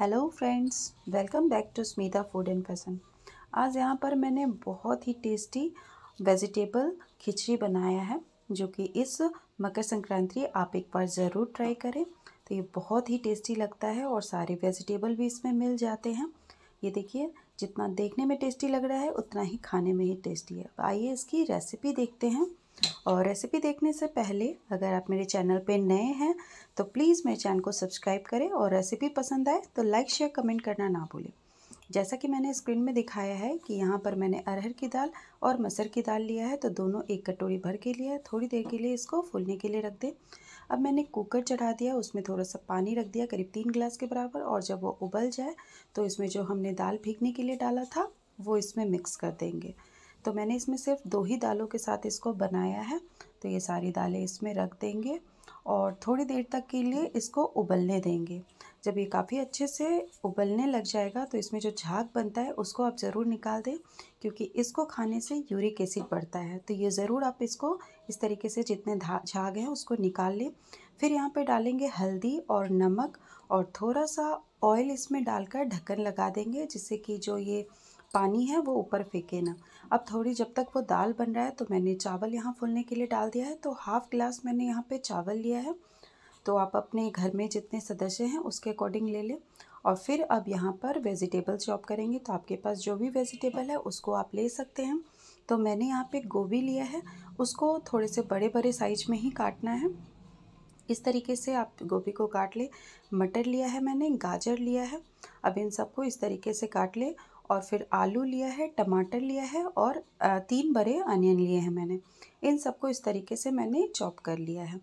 hello friends welcome back to Smita food and fashion आज यहाँ पर मैंने बहुत ही टेस्टी वेजिटेबल खिचड़ी बनाया है जो कि इस मकर संक्रांति आप एक बार ज़रूर ट्राई करें तो ये बहुत ही टेस्टी लगता है और सारे वेजिटेबल भी इसमें मिल जाते हैं ये देखिए जितना देखने में टेस्टी लग रहा है उतना ही खाने में ही टेस्टी है आइए इसकी रेसिपी देखते हैं और रेसिपी देखने से पहले अगर आप मेरे चैनल पे नए हैं तो प्लीज़ मेरे चैनल को सब्सक्राइब करें और रेसिपी पसंद आए तो लाइक शेयर कमेंट करना ना भूलें जैसा कि मैंने स्क्रीन में दिखाया है कि यहाँ पर मैंने अरहर की दाल और मसर की दाल लिया है तो दोनों एक कटोरी भर के लिया है थोड़ी देर के लिए इसको फूलने के लिए रख दें अब मैंने कुकर चढ़ा दिया उसमें थोड़ा सा पानी रख दिया करीब तीन गिलास के बराबर और जब वो उबल जाए तो इसमें जो हमने दाल भीगने के लिए डाला था वो इसमें मिक्स कर देंगे तो मैंने इसमें सिर्फ दो ही दालों के साथ इसको बनाया है तो ये सारी दालें इसमें रख देंगे और थोड़ी देर तक के लिए इसको उबलने देंगे जब ये काफ़ी अच्छे से उबलने लग जाएगा तो इसमें जो झाग बनता है उसको आप ज़रूर निकाल दें क्योंकि इसको खाने से यूरिक एसिड बढ़ता है तो ये ज़रूर आप इसको इस तरीके से जितने झाग हैं उसको निकाल लें फिर यहाँ पे डालेंगे हल्दी और नमक और थोड़ा सा ऑयल इसमें डालकर ढक्कन लगा देंगे जिससे कि जो ये पानी है वो ऊपर फेंके ना अब थोड़ी जब तक वो दाल बन रहा है तो मैंने चावल यहाँ फूलने के लिए डाल दिया है तो हाफ़ ग्लास मैंने यहाँ पे चावल लिया है तो आप अपने घर में जितने सदस्य हैं उसके अकॉर्डिंग ले लें और फिर अब यहाँ पर वेजिटेबल चॉप करेंगे तो आपके पास जो भी वेजिटेबल है उसको आप ले सकते हैं तो मैंने यहाँ पर गोभी लिया है उसको थोड़े से बड़े बड़े साइज में ही काटना है इस तरीके से आप गोभी को काट ले मटर लिया है मैंने गाजर लिया है अब इन सबको इस तरीके से काट ले और फिर आलू लिया है टमाटर लिया है और तीन बड़े अनियन लिए हैं मैंने इन सबको इस तरीके से मैंने चॉप कर लिया है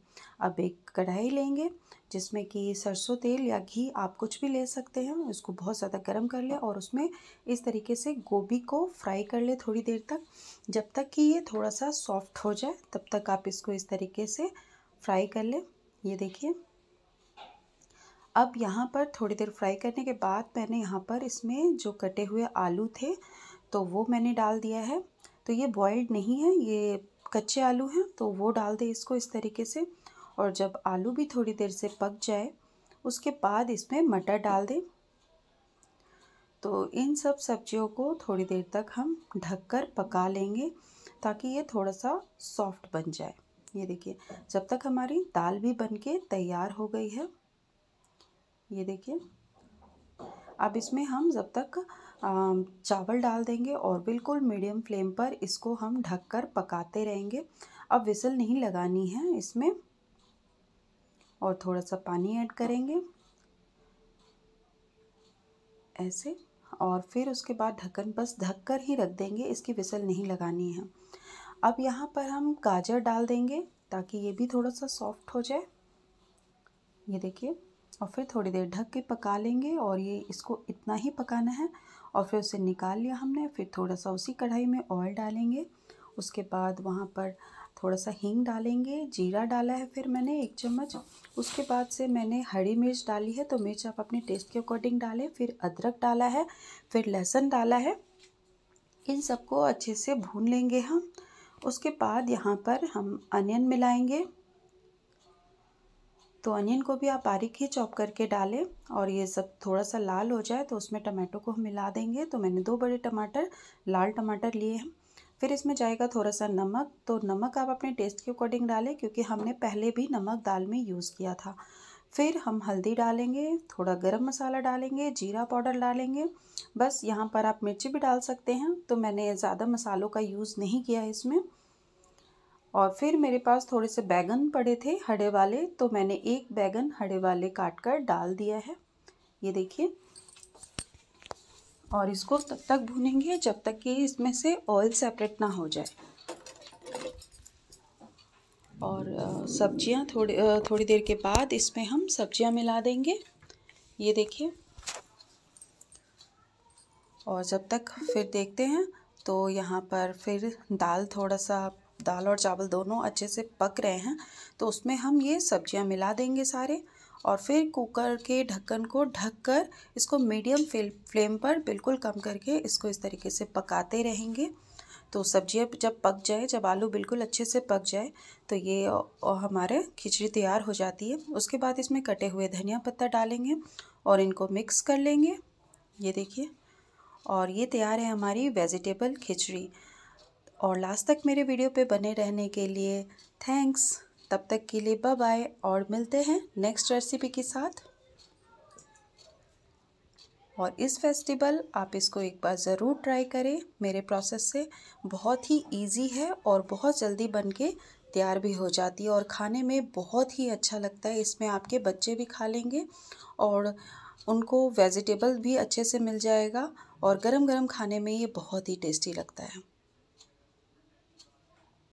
अब एक कढ़ाई लेंगे जिसमें कि सरसों तेल या घी आप कुछ भी ले सकते हैं उसको बहुत ज़्यादा गर्म कर लें और उसमें इस तरीके से गोभी को फ्राई कर लें थोड़ी देर तक जब तक कि ये थोड़ा सा सॉफ्ट हो जाए तब तक आप इसको इस तरीके से फ्राई कर लें ये देखिए अब यहाँ पर थोड़ी देर फ्राई करने के बाद मैंने यहाँ पर इसमें जो कटे हुए आलू थे तो वो मैंने डाल दिया है तो ये बॉयल्ड नहीं है ये कच्चे आलू हैं तो वो डाल दें इसको इस तरीके से और जब आलू भी थोड़ी देर से पक जाए उसके बाद इसमें मटर डाल दें तो इन सब सब्जियों को थोड़ी देर तक हम ढककर पका लेंगे ताकि ये थोड़ा सा सॉफ्ट बन जाए ये देखिए जब तक हमारी दाल भी बनके तैयार हो गई है ये देखिए अब इसमें हम जब तक चावल डाल देंगे और बिल्कुल मीडियम फ्लेम पर इसको हम ढककर पकाते रहेंगे अब विसल नहीं लगानी है इसमें और थोड़ा सा पानी ऐड करेंगे ऐसे और फिर उसके बाद ढक्कन बस ढक कर ही रख देंगे इसकी विसल नहीं लगानी है अब यहाँ पर हम गाजर डाल देंगे ताकि ये भी थोड़ा सा सॉफ्ट हो जाए ये देखिए और फिर थोड़ी देर ढक के पका लेंगे और ये इसको इतना ही पकाना है और फिर उसे निकाल लिया हमने फिर थोड़ा सा उसी कढ़ाई में ऑयल डालेंगे उसके बाद वहाँ पर थोड़ा सा हींग डालेंगे जीरा डाला है फिर मैंने एक चम्मच उसके बाद से मैंने हरी मिर्च डाली है तो मिर्च आप अपने टेस्ट के अकॉर्डिंग डालें फिर अदरक डाला है फिर लहसुन डाला है इन सबको अच्छे से भून लेंगे हम उसके बाद यहाँ पर हम अनियन मिलाएंगे तो अनियन को भी आप बारीक ही चॉप करके डालें और ये सब थोड़ा सा लाल हो जाए तो उसमें टमाटो को हम मिला देंगे तो मैंने दो बड़े टमाटर लाल टमाटर लिए हैं फिर इसमें जाएगा थोड़ा सा नमक तो नमक आप अपने टेस्ट के अकॉर्डिंग डालें क्योंकि हमने पहले भी नमक दाल में यूज़ किया था फिर हम हल्दी डालेंगे थोड़ा गरम मसाला डालेंगे जीरा पाउडर डालेंगे बस यहाँ पर आप मिर्ची भी डाल सकते हैं तो मैंने ज़्यादा मसालों का यूज़ नहीं किया है इसमें और फिर मेरे पास थोड़े से बैगन पड़े थे हड़े वाले तो मैंने एक बैगन हड़े वाले काट कर डाल दिया है ये देखिए और इसको तब तक भूनेंगे जब तक कि इसमें से ऑयल सेपरेट ना हो जाए और सब्जियां थोड़ी थोड़ी देर के बाद इसमें हम सब्जियां मिला देंगे ये देखिए और जब तक फिर देखते हैं तो यहाँ पर फिर दाल थोड़ा सा दाल और चावल दोनों अच्छे से पक रहे हैं तो उसमें हम ये सब्जियां मिला देंगे सारे और फिर कुकर के ढक्कन को ढककर इसको मीडियम फ्लेम पर बिल्कुल कम करके इसको इस तरीके से पकाते रहेंगे तो सब्जियाँ जब पक जाए जब आलू बिल्कुल अच्छे से पक जाए तो ये हमारे खिचड़ी तैयार हो जाती है उसके बाद इसमें कटे हुए धनिया पत्ता डालेंगे और इनको मिक्स कर लेंगे ये देखिए और ये तैयार है हमारी वेजिटेबल खिचड़ी और लास्ट तक मेरे वीडियो पे बने रहने के लिए थैंक्स तब तक के लिए बाय बाय और मिलते हैं नेक्स्ट रेसिपी के साथ और इस फेस्टिवल आप इसको एक बार ज़रूर ट्राई करें मेरे प्रोसेस से बहुत ही इजी है और बहुत जल्दी बन के तैयार भी हो जाती है और खाने में बहुत ही अच्छा लगता है इसमें आपके बच्चे भी खा लेंगे और उनको वेजिटेबल भी अच्छे से मिल जाएगा और गरम गरम खाने में ये बहुत ही टेस्टी लगता है